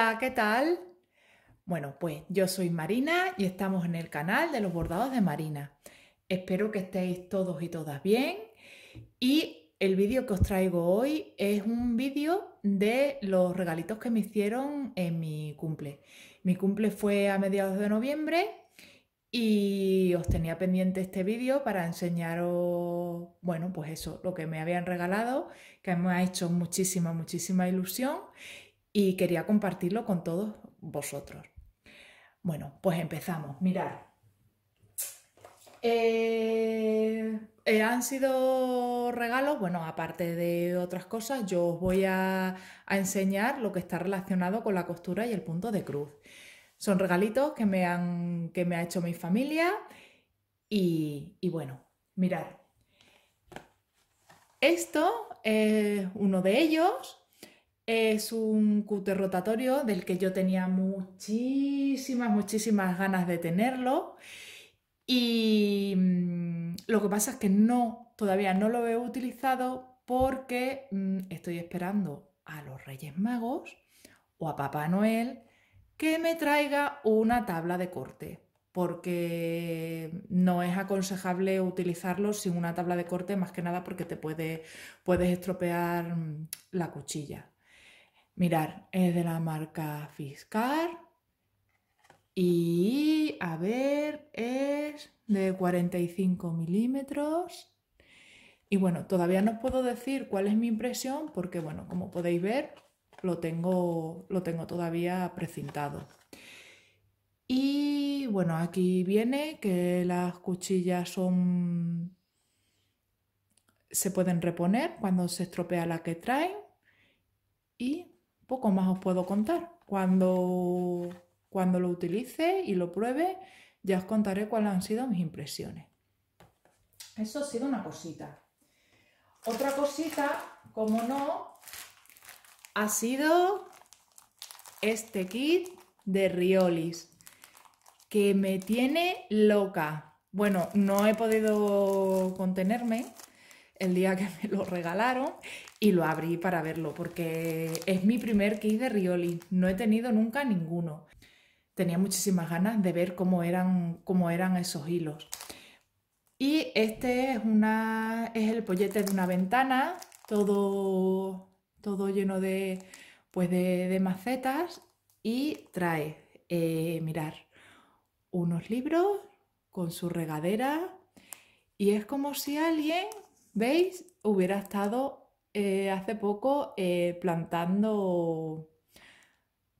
Hola, ¿qué tal? Bueno, pues yo soy Marina y estamos en el canal de los bordados de Marina. Espero que estéis todos y todas bien y el vídeo que os traigo hoy es un vídeo de los regalitos que me hicieron en mi cumple. Mi cumple fue a mediados de noviembre y os tenía pendiente este vídeo para enseñaros, bueno, pues eso, lo que me habían regalado, que me ha hecho muchísima, muchísima ilusión y quería compartirlo con todos vosotros. Bueno, pues empezamos. Mirad. Eh, eh, han sido regalos, bueno, aparte de otras cosas, yo os voy a, enseñar lo que está relacionado con la costura y el punto de cruz. Son regalitos que me, han, que me ha hecho mi familia y, y bueno, mirad. Esto es uno de ellos es un cúter rotatorio del que yo tenía muchísimas, muchísimas ganas de tenerlo. Y mm, lo que pasa es que no, todavía no lo he utilizado porque mm, estoy esperando a los Reyes Magos o a Papá Noel que me traiga una tabla de corte, porque no es aconsejable utilizarlo sin una tabla de corte, más que nada porque te puedes estropear mm, la cuchilla. Mirar, es de la marca Fiscar. Y a ver, es de 45 milímetros. Y bueno, todavía no puedo decir cuál es mi impresión porque, bueno, como podéis ver, lo tengo, lo tengo todavía precintado. Y bueno, aquí viene que las cuchillas son... se pueden reponer cuando se estropea la que traen. Y poco más os puedo contar. Cuando, cuando lo utilice y lo pruebe, ya os contaré cuáles han sido mis impresiones. Eso ha sido una cosita. Otra cosita, como no, ha sido este kit de Riolis, que me tiene loca. Bueno, no he podido contenerme el día que me lo regalaron y lo abrí para verlo, porque es mi primer kit de Rioli, no he tenido nunca ninguno. Tenía muchísimas ganas de ver cómo eran, cómo eran esos hilos. Y este es, una, es el pollete de una ventana, todo, todo lleno de, pues de, macetas y trae, eh, mirar, unos libros con su regadera y es como si alguien ¿Veis? Hubiera estado eh, hace poco eh, plantando,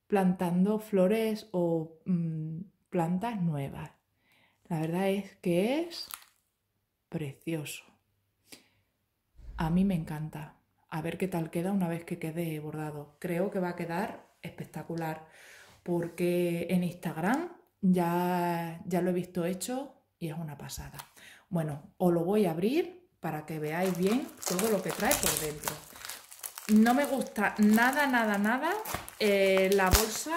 plantando flores o mm, plantas nuevas. La verdad es que es precioso. A mí me encanta. A ver qué tal queda una vez que quede bordado. Creo que va a quedar espectacular porque en Instagram ya, ya lo he visto hecho y es una pasada. Bueno, o lo voy a abrir para que veáis bien todo lo que trae por dentro. No me gusta nada, nada, nada eh, la bolsa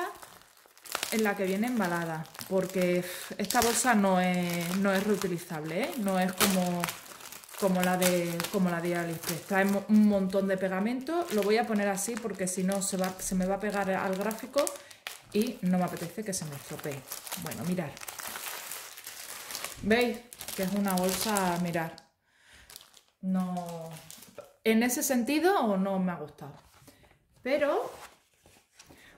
en la que viene embalada, porque esta bolsa no es, reutilizable, ¿eh? no es como, como, la de, como la Trae un montón de pegamento, lo voy a poner así porque si no se, se me va a pegar al gráfico y no me apetece que se me estropee. Bueno, mirar. ¿Veis? Que es una bolsa, mirar no, en ese sentido no me ha gustado. Pero,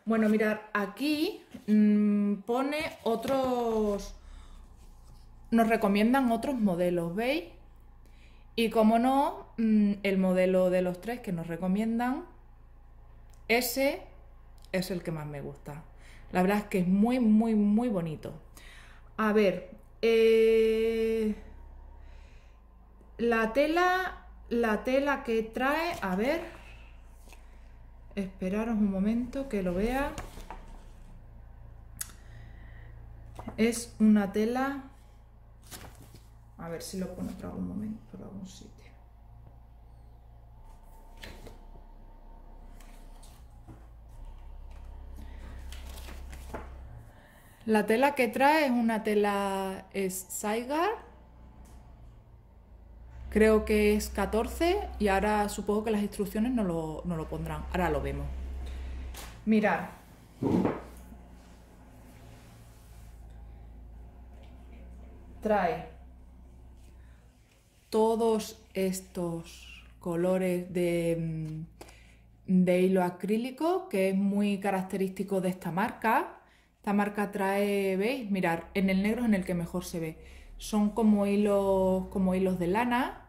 bueno, mirar, aquí mm, pone otros, nos recomiendan otros modelos, ¿veis? Y como no, mm, el modelo de los tres que nos recomiendan, ese es el que más me gusta. La verdad es que es muy, muy, muy bonito. A ver, eh... La tela, la tela que trae, a ver, esperaros un momento que lo vea. Es una tela, a ver si lo pongo por algún momento, algún sitio. La tela que trae es una tela es Saigar creo que es 14 y ahora supongo que las instrucciones no lo, pondrán. Ahora lo vemos. mirad, Trae todos estos colores mm, de, hilo acrílico que es muy característico de esta marca. Esta marca trae, ¿veis? Mirar, en el negro es en el que mejor se ve. Son como hilos, como hilos de lana,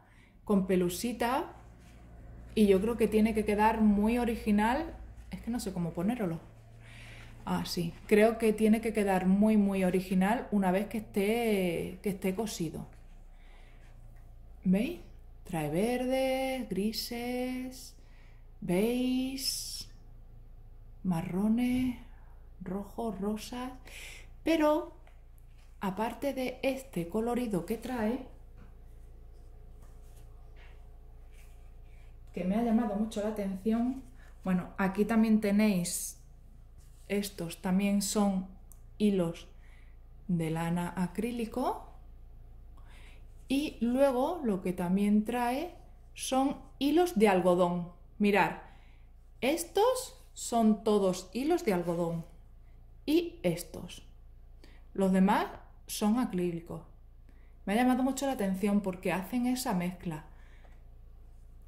con pelusita y yo creo que tiene que quedar muy original. Es que no sé cómo ponerlo. Ah, sí. Creo que tiene que quedar muy, muy original una vez que esté, que esté cosido. ¿Veis? Trae verdes, grises, beige, marrones, rojos, rosas. Pero, aparte de este colorido que trae, que me ha llamado mucho la atención. Bueno, aquí también tenéis, estos también son hilos de lana acrílico. Y luego lo que también trae son hilos de algodón. mirad, estos son todos hilos de algodón. Y estos. Los demás son acrílicos. Me ha llamado mucho la atención porque hacen esa mezcla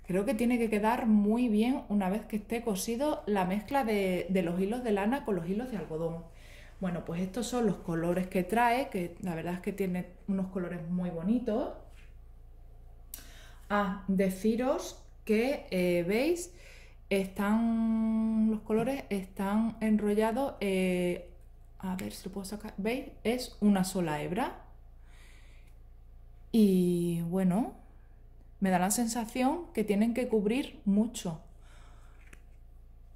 Creo que tiene que quedar muy bien una vez que esté cosido la mezcla de, los hilos de lana con los hilos de algodón. Bueno, pues estos son los colores que trae, que la verdad es que tiene unos colores muy bonitos. Ah, deciros que, eh, veis, están los colores están enrollados eh, a ver si lo puedo sacar veis es una sola hebra y bueno me da la sensación que tienen que cubrir mucho.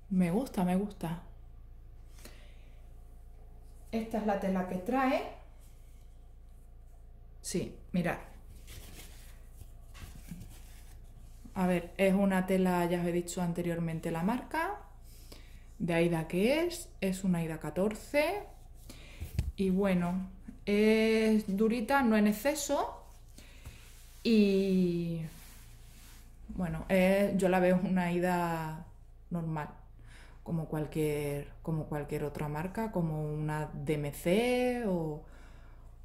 Me gusta, me gusta. Esta es la tela que trae. Sí, mirad. A ver, es una tela, ya os he dicho anteriormente la marca, de Aida que es, es una Aida 14 y bueno, es durita, no en exceso y bueno, eh, yo la veo una ida normal, como cualquier, como cualquier otra marca, como una DMC o,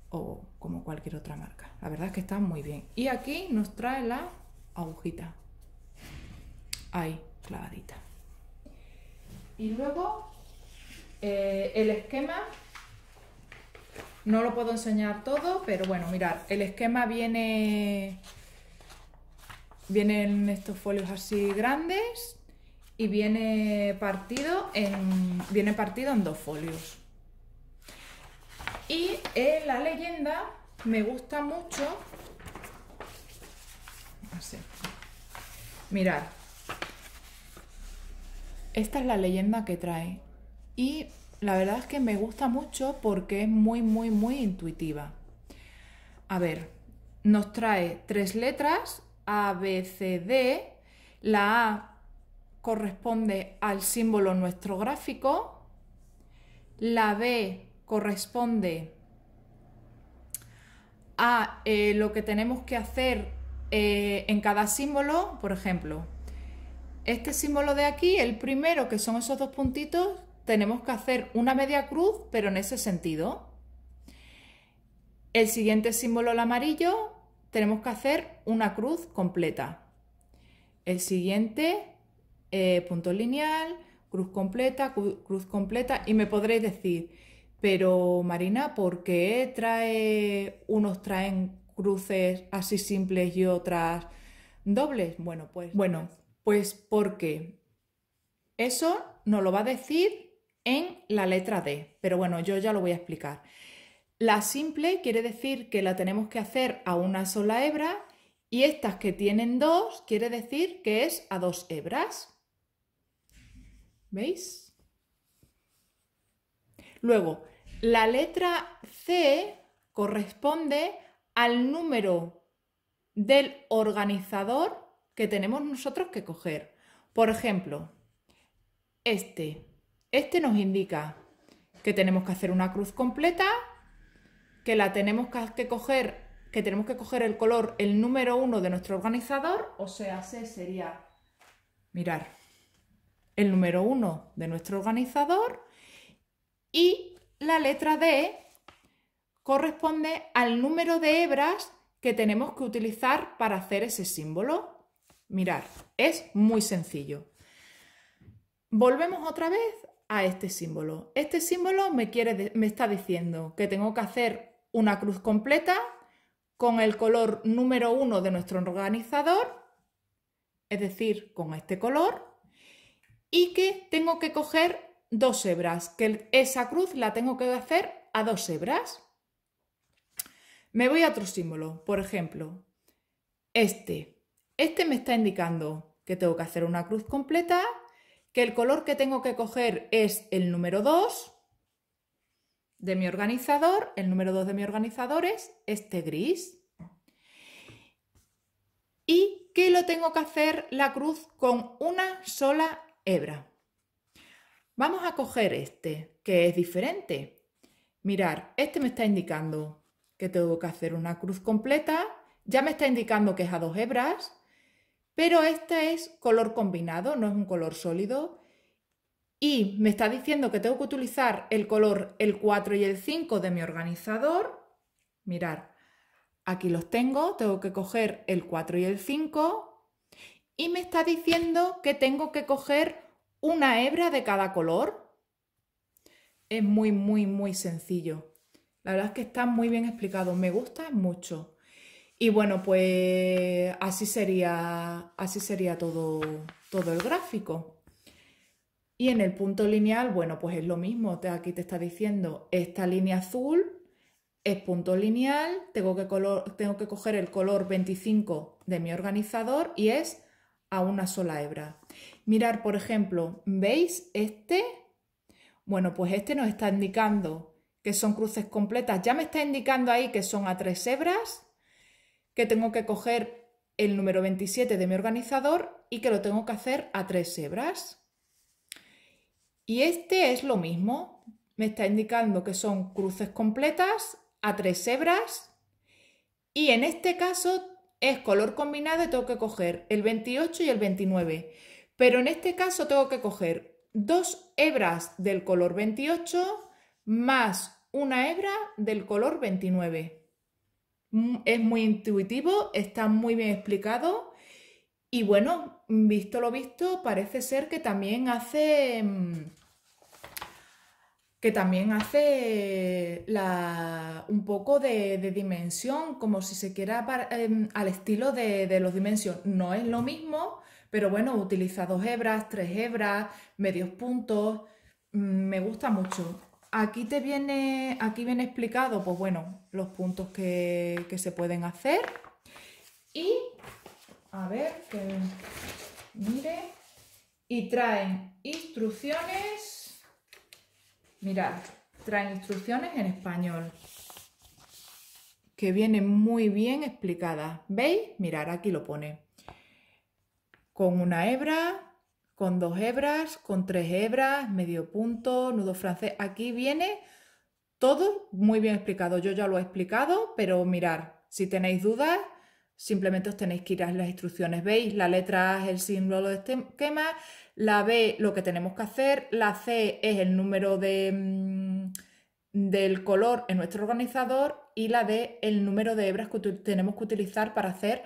como cualquier otra marca. La verdad es que está muy bien. Y aquí nos trae la agujita. Ahí, clavadita. Y luego eh, el esquema, no lo puedo enseñar todo, pero bueno, mirad, el esquema viene Vienen estos folios así grandes y viene partido en, viene partido en dos folios. Y la leyenda me gusta mucho... Mirad. Esta es la leyenda que trae. Y la verdad es que me gusta mucho porque es muy, muy, muy intuitiva. A ver, nos trae tres letras a, B, C, D. La A corresponde al símbolo nuestro gráfico. La B corresponde a eh, lo que tenemos que hacer eh, en cada símbolo. Por ejemplo, este símbolo de aquí, el primero, que son esos dos puntitos, tenemos que hacer una media cruz, pero en ese sentido. El siguiente símbolo, el amarillo, tenemos que hacer una cruz completa. El siguiente, eh, punto lineal, cruz completa, cruz completa, y me podréis decir, pero Marina, ¿por qué trae, unos traen cruces así simples y otras dobles? Bueno, pues, bueno, pues porque eso nos lo va a decir en la letra D, pero bueno, yo ya lo voy a explicar. La simple quiere decir que la tenemos que hacer a una sola hebra y estas que tienen dos quiere decir que es a dos hebras. ¿Veis? Luego, la letra C corresponde al número del organizador que tenemos nosotros que coger. Por ejemplo, este. Este nos indica que tenemos que hacer una cruz completa que la tenemos que coger, que tenemos que coger el color, el número uno de nuestro organizador, o sea, C sería, mirar, el número uno de nuestro organizador y la letra D corresponde al número de hebras que tenemos que utilizar para hacer ese símbolo. Mirar, es muy sencillo. Volvemos otra vez a este símbolo. Este símbolo me, quiere, me está diciendo que tengo que hacer una cruz completa con el color número uno de nuestro organizador, es decir, con este color, y que tengo que coger dos hebras, que esa cruz la tengo que hacer a dos hebras. Me voy a otro símbolo, por ejemplo, este. Este me está indicando que tengo que hacer una cruz completa, que el color que tengo que coger es el número 2 de mi organizador, el número 2 de mi organizador es este gris. Y que lo tengo que hacer la cruz con una sola hebra. Vamos a coger este, que es diferente. Mirar, este me está indicando que tengo que hacer una cruz completa. Ya me está indicando que es a dos hebras, pero este es color combinado, no es un color sólido y me está diciendo que tengo que utilizar el color el 4 y el 5 de mi organizador. Mirar, aquí los tengo, tengo que coger el 4 y el 5 y me está diciendo que tengo que coger una hebra de cada color. Es muy, muy, muy sencillo. La verdad es que está muy bien explicado, me gusta mucho. Y bueno, pues así sería, así sería todo, todo el gráfico. Y en el punto lineal, bueno, pues es lo mismo. Aquí te está diciendo esta línea azul es punto lineal, tengo que, color, tengo que coger el color 25 de mi organizador y es a una sola hebra. Mirar, por ejemplo, ¿veis este? Bueno, pues este nos está indicando que son cruces completas. Ya me está indicando ahí que son a tres hebras, que tengo que coger el número 27 de mi organizador y que lo tengo que hacer a tres hebras. Y este es lo mismo. Me está indicando que son cruces completas a tres hebras. Y en este caso es color combinado y tengo que coger el 28 y el 29. Pero en este caso tengo que coger dos hebras del color 28 más una hebra del color 29. Mm, es muy intuitivo, está muy bien explicado y bueno, visto lo visto, parece ser que también hace. Mm, que también hace un poco de, dimensión, como si se quiera em, al estilo de, los dimensiones. No es lo mismo, pero bueno, utiliza dos hebras, tres hebras, medios puntos. Mm, me gusta mucho. Aquí te viene, aquí viene explicado, pues bueno, los puntos que, que se pueden hacer. Y a ver, que mire, y traen instrucciones, mirad, traen instrucciones en español, que vienen muy bien explicadas. ¿Veis? Mirad, aquí lo pone. Con una hebra, con dos hebras, con tres hebras, medio punto, nudo francés. Aquí viene todo muy bien explicado. Yo ya lo he explicado, pero mirar, si tenéis dudas, Simplemente os tenéis que ir a las instrucciones. ¿Veis? La letra A es el símbolo de este esquema, la B lo que tenemos que hacer, la C es el número de, mm, del color en nuestro organizador y la D el número de hebras que tenemos que utilizar para hacer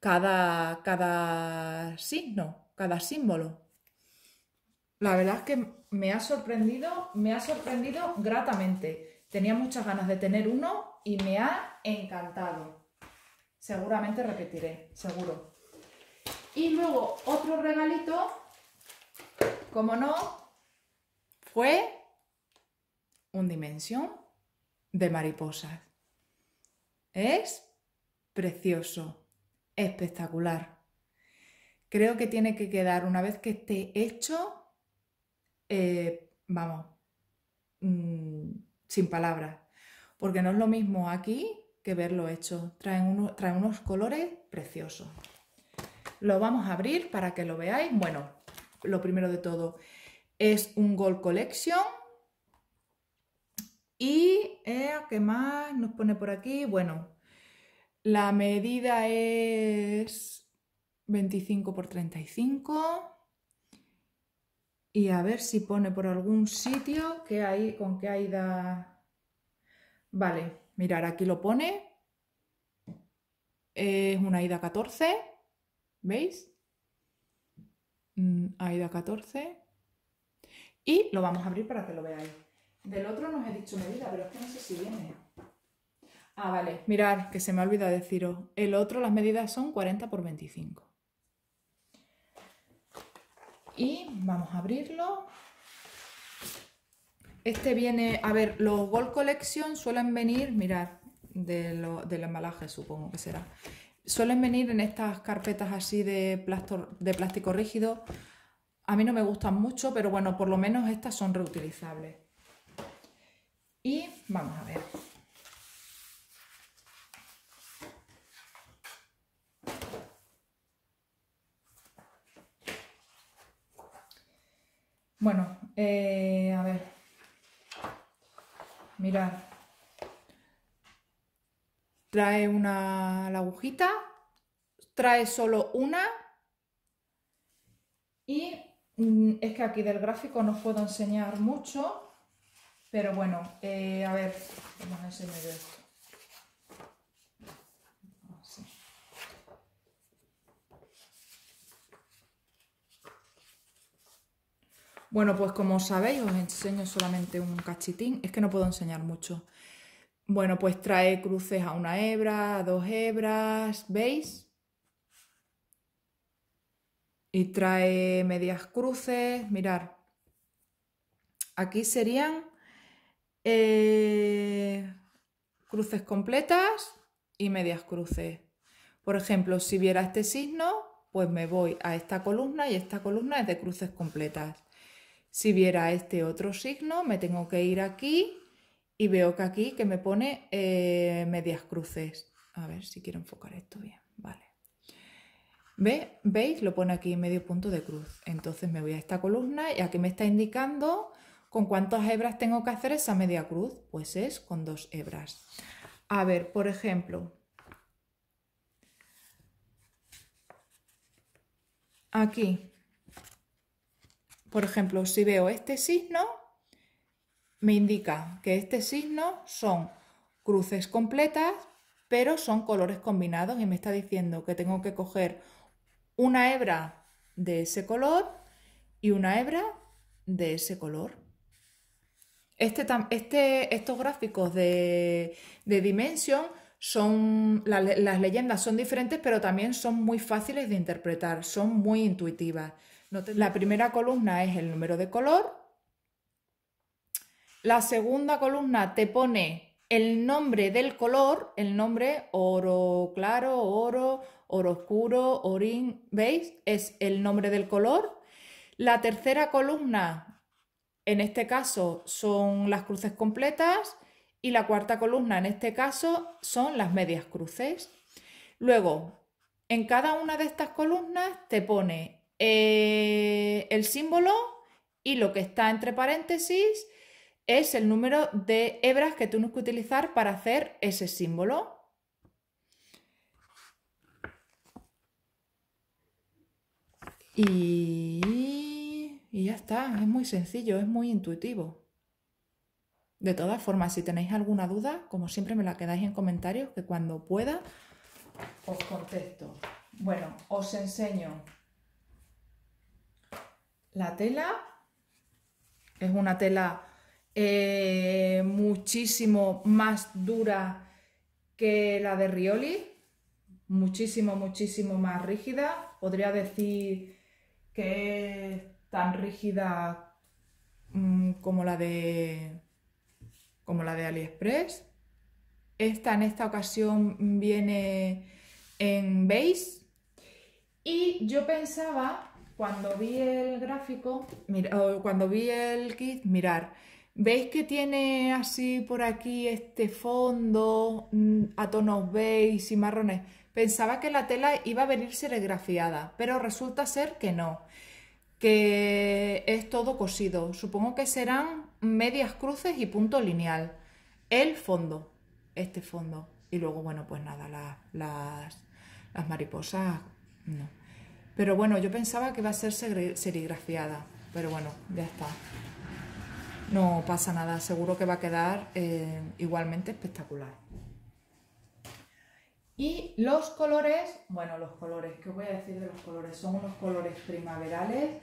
cada, cada signo, cada símbolo. La verdad es que me ha sorprendido, me ha sorprendido gratamente. Tenía muchas ganas de tener uno y me ha encantado. Seguramente repetiré, seguro. Y luego otro regalito, como no, fue un dimensión de mariposas. Es precioso, espectacular. Creo que tiene que quedar una vez que esté hecho, eh, vamos, mm, sin palabras. Porque no es lo mismo aquí que verlo hecho. trae unos colores preciosos. Lo vamos a abrir para que lo veáis. Bueno, lo primero de todo es un Gold Collection. Y, eh, ¿qué más nos pone por aquí? Bueno, la medida es 25 por 35. Y a ver si pone por algún sitio que hay, con qué hay da... Vale, Mirar, aquí lo pone. Es una ida 14. ¿Veis? Mm, AIDA 14. Y lo vamos a abrir para que lo veáis. Del otro no he dicho medida, pero es que no sé si viene. Ah, vale. Mirad, que se me ha olvidado deciros. El otro, las medidas son 40 por 25. Y vamos a abrirlo. Este viene, a ver, los Gold Collection suelen venir, Mirad, del embalaje supongo que será. Suelen venir en estas carpetas así de, plástico rígido. A mí no me gustan mucho, pero bueno, por lo menos estas son reutilizables. Y vamos a ver. Bueno, eh, a ver, Mirad. Trae una la agujita, trae solo una y mm, es que aquí del gráfico no puedo enseñar mucho, pero bueno, eh, a ver, vamos a enseñar esto. Bueno, pues como sabéis, os enseño solamente un cachitín. Es que no puedo enseñar mucho. Bueno, pues trae cruces a una hebra, a dos hebras, ¿veis? Y trae medias cruces, mirar. Aquí serían eh, cruces completas y medias cruces. Por ejemplo, si viera este signo, pues me voy a esta columna y esta columna es de cruces completas. Si viera este otro signo, me tengo que ir aquí y veo que aquí que me pone eh, medias cruces. A ver si quiero enfocar esto bien. Vale. ¿Ve? ¿Veis? Lo pone aquí medio punto de cruz. Entonces me voy a esta columna y aquí me está indicando con cuántas hebras tengo que hacer esa media cruz. Pues es con dos hebras. A ver, por ejemplo, aquí por ejemplo, si veo este signo, me indica que este signo son cruces completas, pero son colores combinados y me está diciendo que tengo que coger una hebra de ese color y una hebra de ese color. Este, este estos gráficos de, de Dimension son, las leyendas son diferentes, pero también son muy fáciles de interpretar, son muy intuitivas la primera columna es el número de color. La segunda columna te pone el nombre del color, el nombre oro claro, oro, oro oscuro, orín, ¿veis? Es el nombre del color. La tercera columna, en este caso, son las cruces completas. Y la cuarta columna, en este caso, son las medias cruces. Luego, en cada una de estas columnas te pone eh, el símbolo y lo que está entre paréntesis es el número de hebras que tienes que utilizar para hacer ese símbolo. Y, y ya está, es muy sencillo, es muy intuitivo. De todas formas, si tenéis alguna duda, como siempre me la quedáis en comentarios, que cuando pueda os contesto. Bueno, os enseño la tela es una tela eh, muchísimo más dura que la de Rioli, muchísimo, muchísimo más rígida. Podría decir que es tan rígida mm, como la de como la de AliExpress. Esta en esta ocasión viene en beige y yo pensaba cuando vi el gráfico, cuando vi el kit, mirar, ¿veis que tiene así por aquí este fondo mm, a tonos beige y marrones? Pensaba que la tela iba a venir serigrafiada, pero resulta ser que no, que es todo cosido. Supongo que serán medias cruces y punto lineal. El fondo, este fondo. Y luego, bueno, pues nada, las, las mariposas, no. Pero bueno, yo pensaba que iba a ser serigrafiada, pero bueno, ya está. No pasa nada, seguro que va a quedar eh, igualmente espectacular. Y los colores, bueno, los colores, ¿qué voy a decir de los colores? Son unos colores primaverales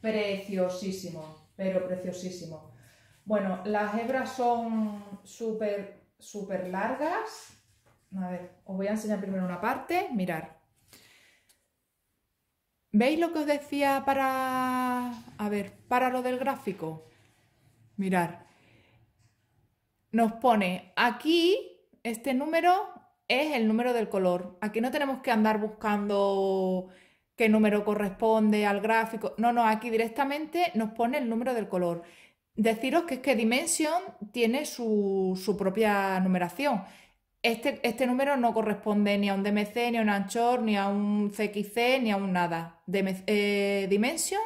preciosísimos, pero preciosísimos. Bueno, las hebras son súper, súper largas. A ver, os voy a enseñar primero una parte, mirar ¿Veis lo que os decía para... A ver, para lo del gráfico? Mirar. Nos pone aquí, este número es el número del color. Aquí no tenemos que andar buscando qué número corresponde al gráfico. No, no, aquí directamente nos pone el número del color. Deciros que es que Dimension tiene su propia numeración. Este, este, número no corresponde ni a un DMC, ni a un Anchor, ni a un CXC, ni a un nada. de eh, Dimension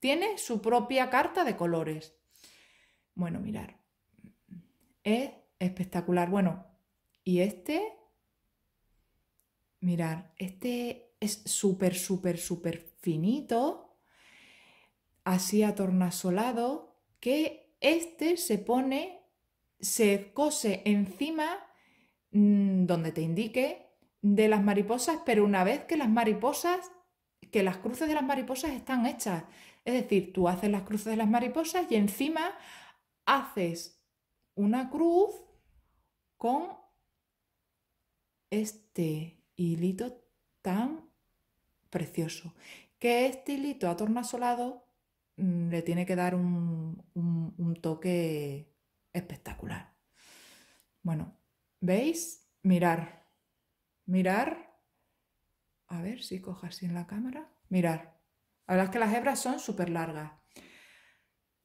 tiene su propia carta de colores. Bueno, mirar. Es espectacular. Bueno, y este, mirar, este es súper, súper, súper finito, así atornasolado, que este se pone, se cose encima Mm, donde te indique de las mariposas, pero una vez que las mariposas, que las cruces de las mariposas están hechas. Es decir, tú haces las cruces de las mariposas y encima haces una cruz con este hilito tan precioso. Que este hilito atornasolado mm, le tiene que dar un toque espectacular. Bueno, ¿Veis? Mirar. Mirar. A ver si cojo así en la cámara. Mirar. La verdad es que las hebras son súper largas.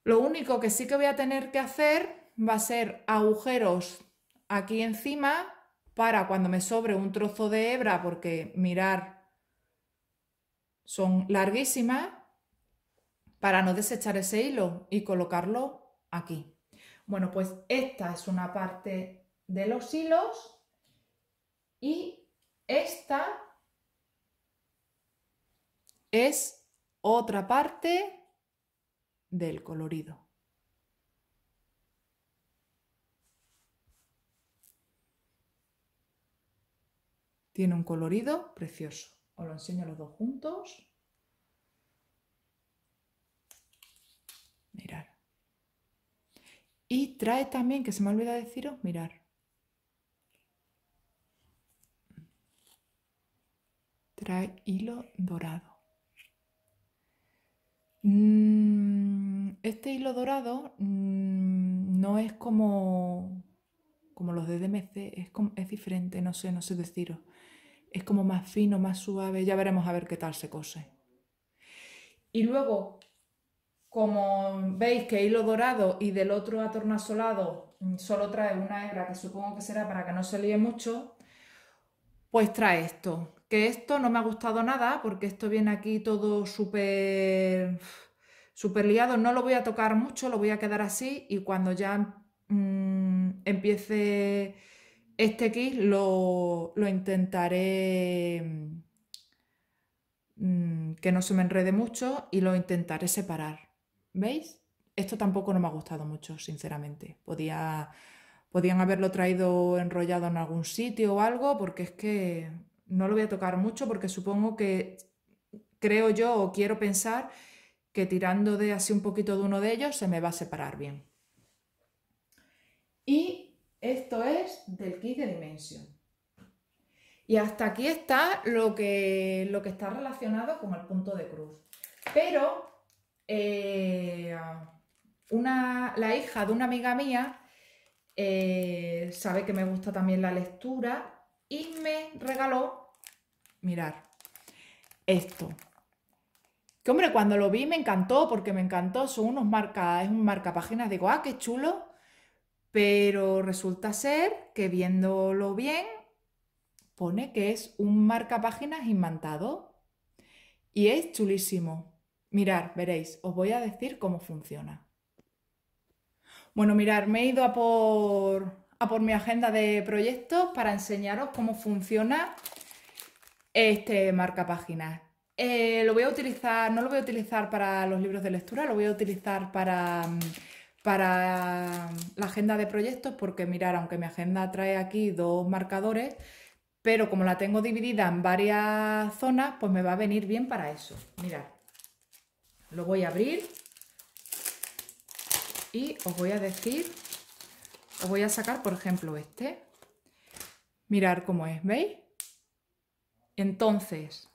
Lo único que sí que voy a tener que hacer va a ser agujeros aquí encima para cuando me sobre un trozo de hebra, porque mirar son larguísimas, para no desechar ese hilo y colocarlo aquí. Bueno, pues esta es una parte de los hilos y esta es otra parte del colorido. Tiene un colorido precioso. Os lo enseño los dos juntos. Mirar. Y trae también, que se me olvida deciros, mirar. trae hilo dorado. Mm, este hilo dorado mm, no es como, como los de DMC, es, es diferente, no sé, no sé deciros. Es como más fino, más suave, ya veremos a ver qué tal se cose. Y luego, como veis que hilo dorado y del otro atornasolado mm, solo trae una hebra, que supongo que será para que no se líe mucho, pues trae esto que esto no me ha gustado nada porque esto viene aquí todo súper super liado, no lo voy a tocar mucho, lo voy a quedar así y cuando ya mm, empiece este kit lo, intentaré mm, que no se me enrede mucho y lo intentaré separar. ¿Veis? Esto tampoco no me ha gustado mucho, sinceramente. Podía, podían haberlo traído enrollado en algún sitio o algo porque es que no lo voy a tocar mucho porque supongo que creo yo o quiero pensar que tirando de así un poquito de uno de ellos se me va a separar bien. Y esto es del kit de Dimension. Y hasta aquí está lo que, lo que está relacionado con el punto de cruz. Pero eh, una, la hija de una amiga mía eh, sabe que me gusta también la lectura y me regaló, mirar, esto. Que hombre, cuando lo vi me encantó, porque me encantó, son unos marca, es un marcapáginas, digo, ah, qué chulo, pero resulta ser que viéndolo bien, pone que es un marcapáginas imantado y es chulísimo. Mirar, veréis, os voy a decir cómo funciona. Bueno, mirar, me he ido a por a por mi agenda de proyectos para enseñaros cómo funciona este marca página. Eh, lo voy a utilizar, no lo voy a utilizar para los libros de lectura, lo voy a utilizar para, mm, para mm, la agenda de proyectos, porque mirar, aunque mi agenda trae aquí dos marcadores, pero como la tengo dividida en varias zonas, pues me va a venir bien para eso. Mirad, lo voy a abrir y os voy a decir voy a sacar, por ejemplo, este. Mirar cómo es, ¿veis? Entonces,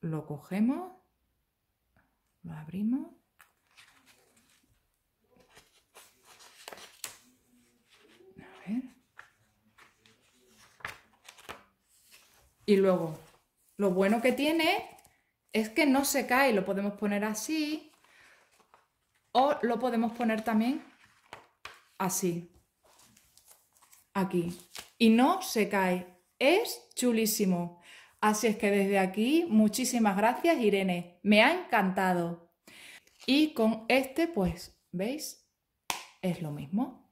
lo cogemos, lo abrimos. Y luego, lo bueno que tiene es que no se cae, lo podemos poner así, o lo podemos poner también así. Aquí. Y no se cae. Es chulísimo. Así es que desde aquí, muchísimas gracias Irene. Me ha encantado. Y con este, pues, ¿veis? Es lo mismo.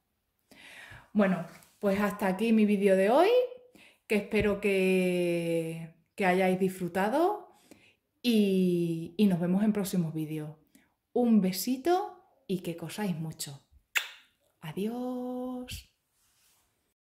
Bueno, pues hasta aquí mi vídeo de hoy, que espero que, hayáis disfrutado y nos vemos en próximos vídeos. Un besito y que cosáis mucho. Adiós.